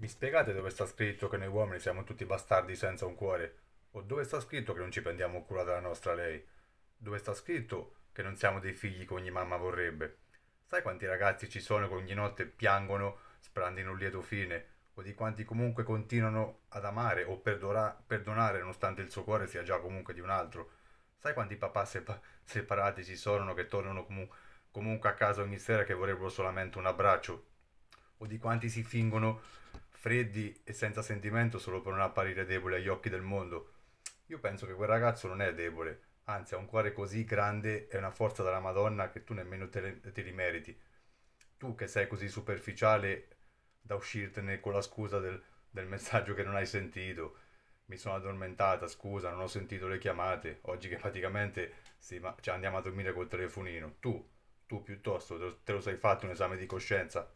Mi spiegate dove sta scritto che noi uomini siamo tutti bastardi senza un cuore? O dove sta scritto che non ci prendiamo cura della nostra lei? Dove sta scritto che non siamo dei figli che ogni mamma vorrebbe? Sai quanti ragazzi ci sono che ogni notte piangono sperando in un lieto fine? O di quanti comunque continuano ad amare o perdonare nonostante il suo cuore sia già comunque di un altro? Sai quanti papà sepa- separati ci sono che tornano comu- comunque a casa ogni sera che vorrebbero solamente un abbraccio? O di quanti si fingono freddi e senza sentimento solo per non apparire debole agli occhi del mondo. Io penso che quel ragazzo non è debole, anzi ha un cuore così grande e una forza della Madonna che tu nemmeno te, te li meriti. Tu che sei così superficiale da uscirtene con la scusa del, del messaggio che non hai sentito. Mi sono addormentata, scusa, non ho sentito le chiamate. Oggi che praticamente sì, ma, cioè andiamo a dormire col telefonino. Tu, tu piuttosto te lo sei fatto un esame di coscienza.